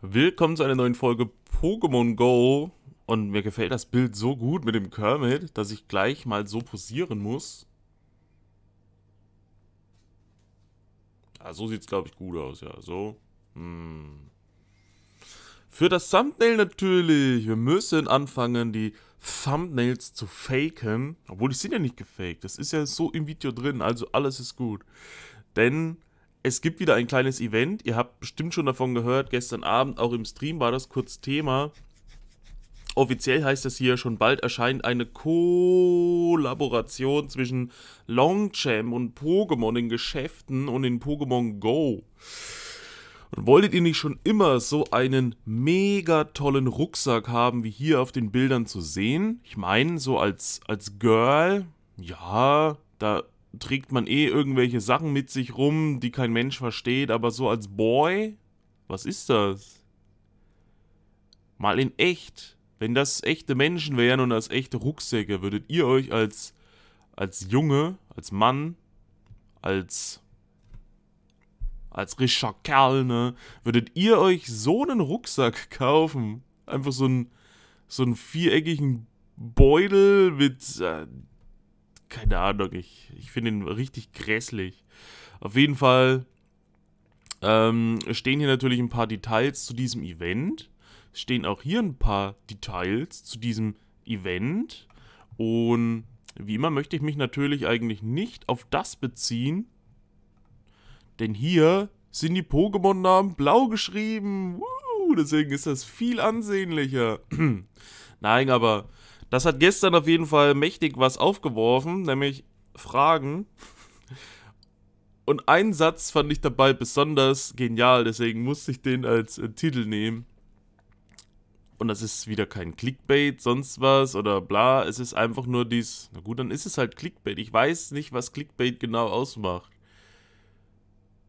Willkommen zu einer neuen Folge Pokémon Go. Und mir gefällt das Bild so gut mit dem Kermit, dass ich gleich mal so posieren muss. Ja, ah, so sieht es, glaube ich, gut aus, ja. So. Hm. Für das Thumbnail natürlich. Wir müssen anfangen, die Thumbnails zu faken. Obwohl, die sind ja nicht gefaked. Das ist ja so im Video drin, also alles ist gut. Denn es gibt wieder ein kleines Event. Ihr habt bestimmt schon davon gehört. Gestern Abend, auch im Stream, war das kurz Thema. Offiziell heißt das hier, schon bald erscheint eine Kollaboration zwischen Longchamp und Pokémon in Geschäften und in Pokémon Go. Und wolltet ihr nicht schon immer so einen mega tollen Rucksack haben, wie hier auf den Bildern zu sehen? Ich meine, so als, als Girl, ja, da trägt man eh irgendwelche Sachen mit sich rum, die kein Mensch versteht, aber so als Boy, was ist das? Mal in echt, wenn das echte Menschen wären und das echte Rucksäcke, würdet ihr euch als, als Junge, als Mann, als, als Richard Kerl, ne, würdet ihr euch so einen Rucksack kaufen? Einfach so einen, so einen viereckigen Beutel mit äh, keine Ahnung, ich, ich finde ihn richtig grässlich. Auf jeden Fall ähm, stehen hier natürlich ein paar Details zu diesem Event. Stehen auch hier ein paar Details zu diesem Event. Und wie immer möchte ich mich natürlich eigentlich nicht auf das beziehen. Denn hier sind die Pokémon-Namen blau geschrieben. Woo, deswegen ist das viel ansehnlicher. Nein, aber das hat gestern auf jeden Fall mächtig was aufgeworfen, nämlich Fragen. Und einen Satz fand ich dabei besonders genial, deswegen musste ich den als äh, Titel nehmen. Und das ist wieder kein Clickbait, sonst was oder bla. Es ist einfach nur dies. Na gut, dann ist es halt Clickbait. Ich weiß nicht, was Clickbait genau ausmacht.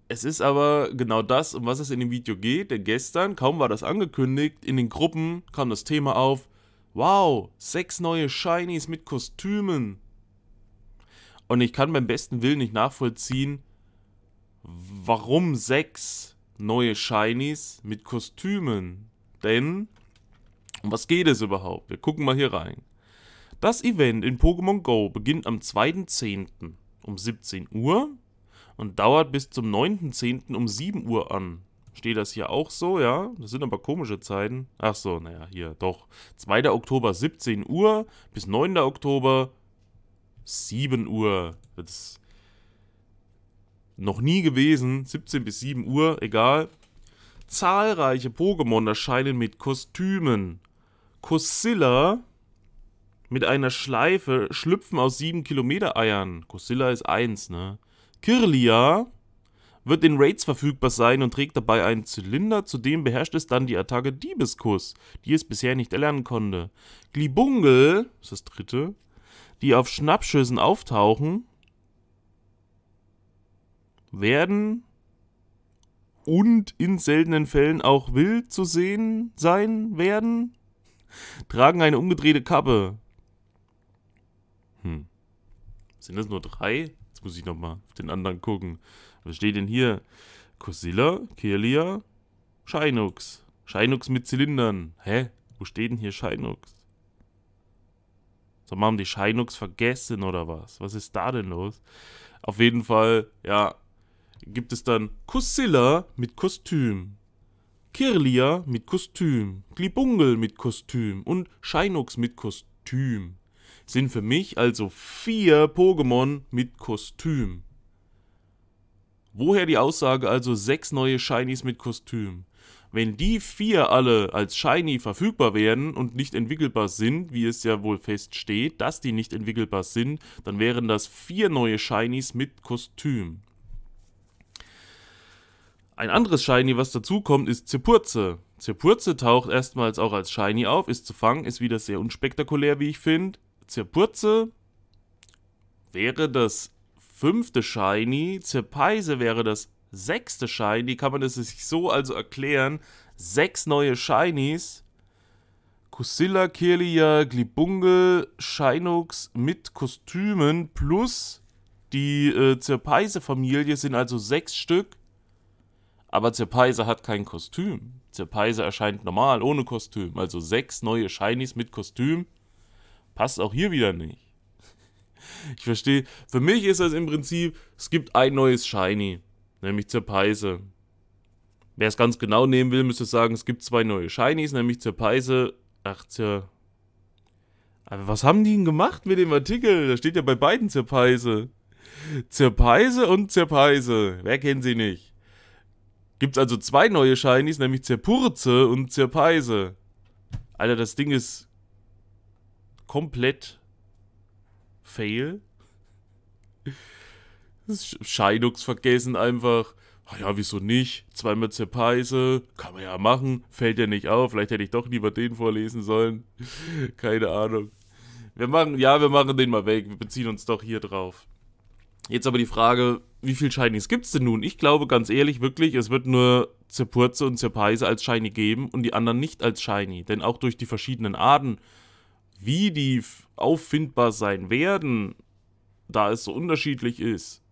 Es ist aber genau das, um was es in dem Video geht. Denn gestern, kaum war das angekündigt, in den Gruppen kam das Thema auf. Wow, sechs neue Shinies mit Kostümen. Und ich kann beim besten Willen nicht nachvollziehen, warum sechs neue Shinies mit Kostümen. Denn, um was geht es überhaupt? Wir gucken mal hier rein. Das Event in Pokémon Go beginnt am 2.10. um 17 Uhr und dauert bis zum 9.10. um 7 Uhr an. Steht das hier auch so, ja? Das sind aber komische Zeiten. Ach so, naja, hier, doch. 2. Oktober 17 Uhr bis 9. Oktober 7 Uhr. Das ist noch nie gewesen. 17 bis 7 Uhr, egal. Zahlreiche Pokémon erscheinen mit Kostümen. Cosilla mit einer Schleife schlüpfen aus 7 Kilometer Eiern. Cosilla ist 1, ne? Kirlia wird in Raids verfügbar sein und trägt dabei einen Zylinder, zudem beherrscht es dann die Attacke Diebeskuss, die es bisher nicht erlernen konnte. Glibungel, das ist das dritte, die auf Schnappschüssen auftauchen, werden und in seltenen Fällen auch wild zu sehen sein werden, tragen eine umgedrehte Kappe. Hm. Sind das nur drei? Jetzt muss ich nochmal auf den anderen gucken. Was steht denn hier? Cosilla, Kelia, Shinox. Shinox mit Zylindern. Hä? Wo steht denn hier Shinox? So, haben die Shinox vergessen oder was? Was ist da denn los? Auf jeden Fall, ja, gibt es dann Cosilla mit Kostüm. Kirlia mit Kostüm, Glibungel mit Kostüm und Shinox mit Kostüm sind für mich also vier Pokémon mit Kostüm. Woher die Aussage also sechs neue Shinies mit Kostüm? Wenn die vier alle als Shiny verfügbar werden und nicht entwickelbar sind, wie es ja wohl feststeht, dass die nicht entwickelbar sind, dann wären das vier neue Shinies mit Kostüm. Ein anderes Shiny, was dazukommt, ist Zepurze. Zepurze taucht erstmals auch als Shiny auf, ist zu fangen, ist wieder sehr unspektakulär, wie ich finde. Zirpurze wäre das fünfte Shiny, Zirpeise wäre das sechste Shiny. Kann man das sich so also erklären? Sechs neue Shinies. Kusilla, Kirlia, Glibungel, Shinox mit Kostümen plus die äh, Zirpeise-Familie sind also sechs Stück. Aber Zirpeise hat kein Kostüm. Zirpeise erscheint normal, ohne Kostüm. Also sechs neue Shinies mit Kostüm passt auch hier wieder nicht. Ich verstehe, für mich ist das im Prinzip, es gibt ein neues Shiny, nämlich Zerpeise. Wer es ganz genau nehmen will, müsste sagen, es gibt zwei neue Shinies, nämlich Zerpeise, ach, Zer... Aber was haben die denn gemacht mit dem Artikel? Da steht ja bei beiden Zerpeise. Zerpeise und Zerpeise. Wer kennt sie nicht? Gibt es also zwei neue Shinies, nämlich Zerpurze und Zerpeise. Alter, das Ding ist komplett fail. Scheidungsvergessen einfach. Ah ja, wieso nicht? Zweimal Zerpeise, kann man ja machen, fällt ja nicht auf, vielleicht hätte ich doch lieber den vorlesen sollen. Keine Ahnung. Wir machen, ja, wir machen den mal weg, wir beziehen uns doch hier drauf. Jetzt aber die Frage, wie viel Shinies gibt es denn nun? Ich glaube ganz ehrlich, wirklich, es wird nur Zerpurze und Zerpeise als Shiny geben und die anderen nicht als Shiny. Denn auch durch die verschiedenen Arten wie die auffindbar sein werden, da es so unterschiedlich ist,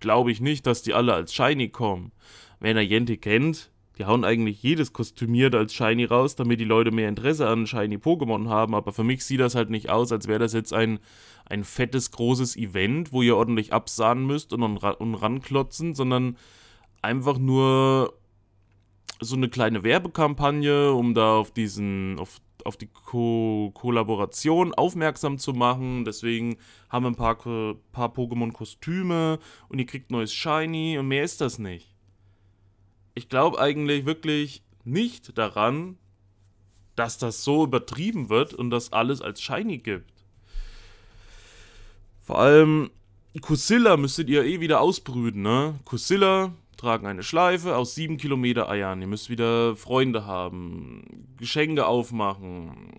glaube ich nicht, dass die alle als Shiny kommen. Wenn er Yente kennt, die hauen eigentlich jedes kostümiert als Shiny raus, damit die Leute mehr Interesse an Shiny Pokémon haben. Aber für mich sieht das halt nicht aus, als wäre das jetzt ein, ein fettes, großes Event, wo ihr ordentlich absahen müsst und, und, und ranklotzen, sondern einfach nur so eine kleine Werbekampagne, um da auf diesen, auf auf die Ko Kollaboration aufmerksam zu machen. Deswegen haben wir ein paar, paar Pokémon-Kostüme und ihr kriegt neues Shiny und mehr ist das nicht. Ich glaube eigentlich wirklich nicht daran, dass das so übertrieben wird und das alles als Shiny gibt. Vor allem, Kusilla müsstet ihr eh wieder ausbrüten, ne? Kusilla tragen eine Schleife aus 7 Kilometer Eiern. Ihr müsst wieder Freunde haben, Geschenke aufmachen,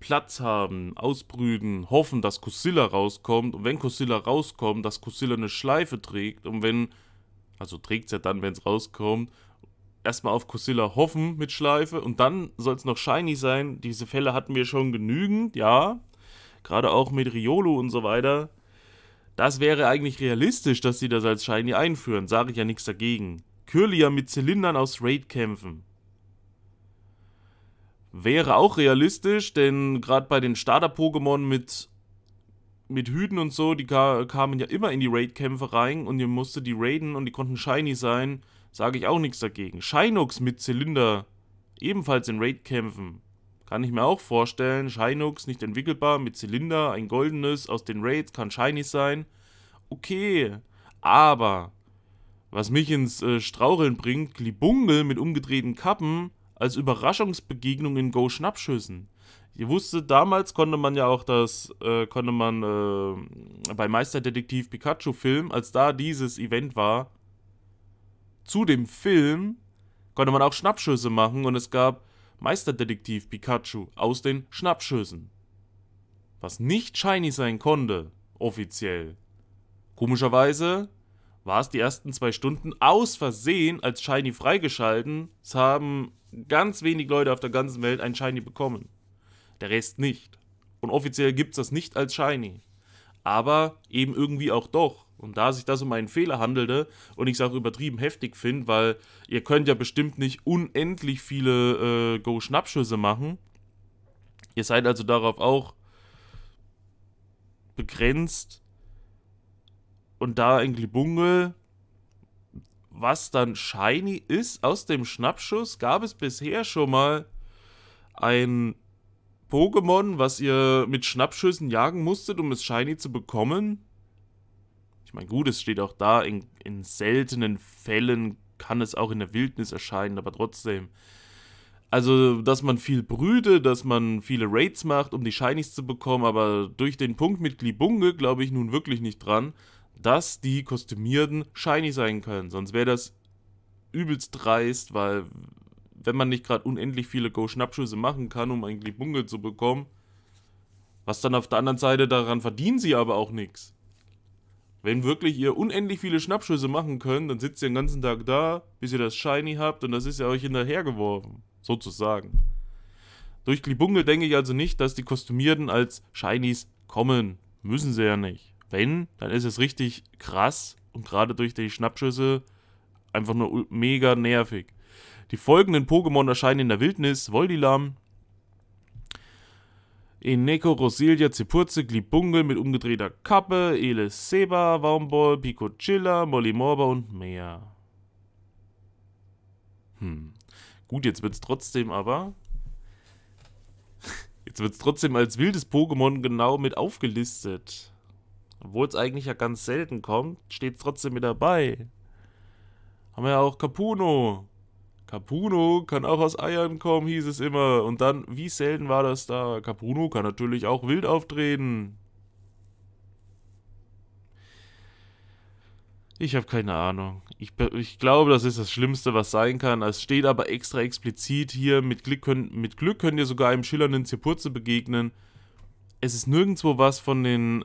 Platz haben, ausbrüten, hoffen, dass Kusilla rauskommt. Und wenn Kusilla rauskommt, dass Kusilla eine Schleife trägt. Und wenn, also trägt es ja dann, wenn es rauskommt, erstmal auf Kusilla hoffen mit Schleife. Und dann soll es noch shiny sein. Diese Fälle hatten wir schon genügend, ja. Gerade auch mit Riolo und so weiter. Das wäre eigentlich realistisch, dass sie das als Shiny einführen, sage ich ja nichts dagegen. Kyrlia mit Zylindern aus Raid kämpfen. Wäre auch realistisch, denn gerade bei den Starter-Pokémon mit, mit Hüten und so, die kamen ja immer in die Raid-Kämpfe rein und ihr musste die raiden und die konnten shiny sein, sage ich auch nichts dagegen. Shinox mit Zylinder, ebenfalls in Raid-Kämpfen. Kann ich mir auch vorstellen. Shinux, nicht entwickelbar, mit Zylinder, ein goldenes, aus den Raids, kann shiny sein. Okay, aber was mich ins äh, Straucheln bringt, Glibungel mit umgedrehten Kappen als Überraschungsbegegnung in Go-Schnappschüssen. Ihr wusstet, damals konnte man ja auch das, äh, konnte man äh, bei Meisterdetektiv Pikachu Film, als da dieses Event war, zu dem Film konnte man auch Schnappschüsse machen und es gab Meisterdetektiv Pikachu aus den Schnappschüssen. Was nicht shiny sein konnte, offiziell. Komischerweise war es die ersten zwei Stunden aus Versehen als Shiny freigeschalten. Es haben ganz wenig Leute auf der ganzen Welt ein Shiny bekommen. Der Rest nicht. Und offiziell gibt es das nicht als Shiny. Aber eben irgendwie auch doch. Und da sich das um einen Fehler handelte und ich es auch übertrieben heftig finde, weil ihr könnt ja bestimmt nicht unendlich viele äh, Go-Schnappschüsse machen. Ihr seid also darauf auch begrenzt. Und da ein Glibungel, was dann shiny ist, aus dem Schnappschuss gab es bisher schon mal ein Pokémon, was ihr mit Schnappschüssen jagen musstet, um es shiny zu bekommen. Ich meine, gut, es steht auch da, in, in seltenen Fällen kann es auch in der Wildnis erscheinen, aber trotzdem. Also, dass man viel brüte, dass man viele Raids macht, um die Shinies zu bekommen, aber durch den Punkt mit Glibunge glaube ich nun wirklich nicht dran, dass die kostümierten Shiny sein können. Sonst wäre das übelst dreist, weil wenn man nicht gerade unendlich viele Go-Schnappschüsse machen kann, um ein Glibunge zu bekommen, was dann auf der anderen Seite daran verdienen sie aber auch nichts. Wenn wirklich ihr unendlich viele Schnappschüsse machen könnt, dann sitzt ihr den ganzen Tag da, bis ihr das Shiny habt und das ist ja euch hinterhergeworfen. Sozusagen. Durch Glibungle denke ich also nicht, dass die Kostümierten als Shinies kommen. Müssen sie ja nicht. Wenn, dann ist es richtig krass und gerade durch die Schnappschüsse einfach nur mega nervig. Die folgenden Pokémon erscheinen in der Wildnis: Voldilam, in Neko, Rosilia, Zipurze, Glibungel mit umgedrehter Kappe, Elis Seba, Waumbol, Picocilla, Molly Morba und mehr. Hm. Gut, jetzt wird's trotzdem aber. Jetzt wird's trotzdem als wildes Pokémon genau mit aufgelistet. Obwohl es eigentlich ja ganz selten kommt, steht's trotzdem mit dabei. Haben wir ja auch Capuno. Capuno kann auch aus Eiern kommen, hieß es immer. Und dann, wie selten war das da? Capuno kann natürlich auch wild auftreten. Ich habe keine Ahnung. Ich, ich, glaube, das ist das Schlimmste, was sein kann. Es steht aber extra explizit hier, mit Glück, könnt, mit Glück könnt ihr sogar einem schillernden Zirpurze begegnen. Es ist nirgendwo was von den,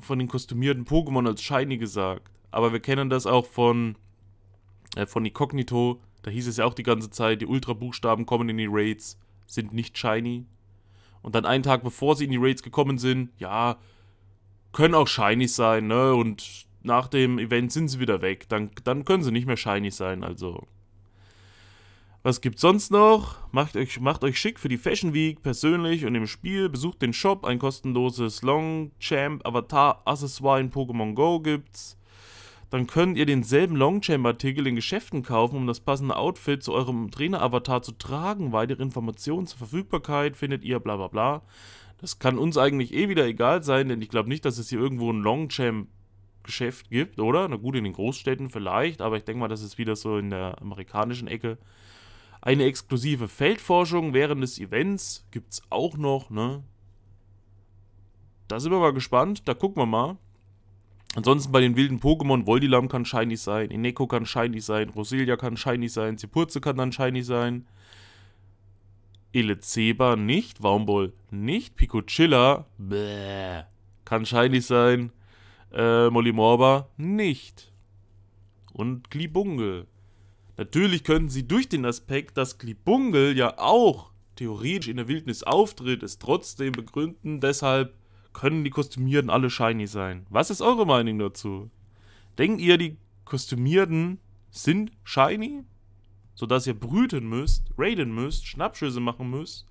von den kostümierten Pokémon als Shiny gesagt. Aber wir kennen das auch von, äh, von Incognito, da hieß es ja auch die ganze Zeit, die Ultra-Buchstaben kommen in die Raids, sind nicht shiny. Und dann einen Tag bevor sie in die Raids gekommen sind, ja, können auch shiny sein, ne? Und nach dem Event sind sie wieder weg. Dann, dann können sie nicht mehr shiny sein, also. Was gibt's sonst noch? Macht euch, macht euch schick für die Fashion Week, persönlich und im Spiel. Besucht den Shop, ein kostenloses Longchamp Avatar Accessoire in Pokémon Go gibt's dann könnt ihr denselben Longchamp-Artikel in Geschäften kaufen, um das passende Outfit zu eurem Traineravatar zu tragen. Weitere Informationen zur Verfügbarkeit findet ihr, bla bla bla. Das kann uns eigentlich eh wieder egal sein, denn ich glaube nicht, dass es hier irgendwo ein Longchamp-Geschäft gibt, oder? Na gut, in den Großstädten vielleicht, aber ich denke mal, das ist wieder so in der amerikanischen Ecke. Eine exklusive Feldforschung während des Events gibt es auch noch, ne? Da sind wir mal gespannt, da gucken wir mal. Ansonsten bei den wilden Pokémon, Voldilam kann shiny sein, Ineko kann shiny sein, Roselia kann shiny sein, Zipurze kann dann shiny sein. Elezeba nicht, Waumboll nicht, Picochilla bäh, kann shiny sein, äh, Molimorba nicht. Und Glibungle. Natürlich könnten sie durch den Aspekt, dass Glibungle ja auch theoretisch in der Wildnis auftritt, es trotzdem begründen, deshalb können die Kostümierten alle shiny sein? Was ist eure Meinung dazu? Denkt ihr, die Kostümierten sind shiny? Sodass ihr brüten müsst, raiden müsst, Schnappschüsse machen müsst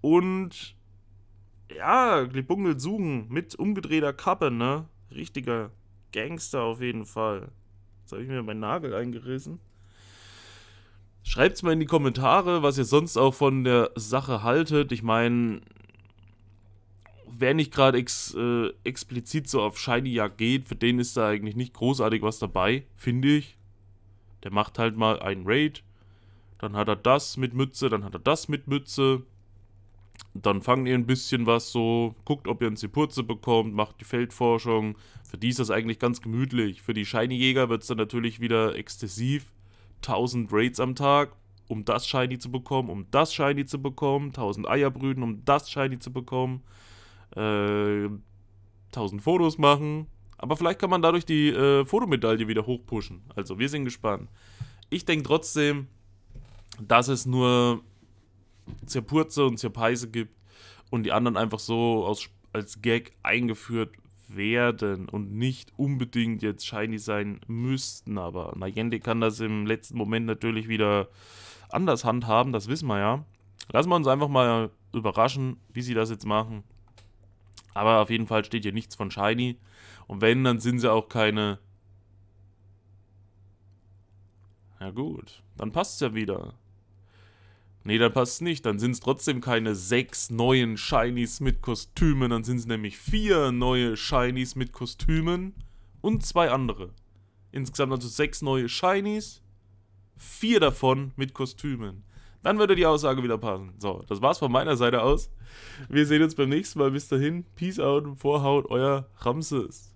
und ja, Glibungel suchen mit umgedrehter Kappe, ne? Richtiger Gangster auf jeden Fall. Jetzt habe ich mir meinen Nagel eingerissen. Schreibt's mal in die Kommentare, was ihr sonst auch von der Sache haltet. Ich meine, wer nicht gerade ex, äh, explizit so auf Shiny Jagd geht, für den ist da eigentlich nicht großartig was dabei, finde ich. Der macht halt mal einen Raid, dann hat er das mit Mütze, dann hat er das mit Mütze. Dann fangt ihr ein bisschen was so, guckt, ob ihr einen Sepurze bekommt, macht die Feldforschung. Für die ist das eigentlich ganz gemütlich. Für die Shiny-Jäger wird es dann natürlich wieder exzessiv. 1000 Raids am Tag, um das Shiny zu bekommen, um das Shiny zu bekommen. 1000 Eier brüten, um das Shiny zu bekommen. 1000 äh, Fotos machen. Aber vielleicht kann man dadurch die äh, Fotomedaille wieder hochpushen. Also wir sind gespannt. Ich denke trotzdem, dass es nur Zerpurze und Zerpeise gibt und die anderen einfach so aus, als Gag eingeführt werden und nicht unbedingt jetzt shiny sein müssten. Aber Nayende kann das im letzten Moment natürlich wieder anders handhaben, das wissen wir ja. Lassen wir uns einfach mal überraschen, wie sie das jetzt machen. Aber auf jeden Fall steht hier nichts von Shiny. Und wenn, dann sind sie auch keine... Na gut, dann passt es ja wieder. Nee, dann passt es nicht. Dann sind es trotzdem keine sechs neuen Shinies mit Kostümen. Dann sind es nämlich vier neue Shinies mit Kostümen und zwei andere. Insgesamt also sechs neue Shinies, vier davon mit Kostümen. Dann würde die Aussage wieder passen. So, das war's von meiner Seite aus. Wir sehen uns beim nächsten Mal. Bis dahin. Peace out. Vorhaut, euer Ramses.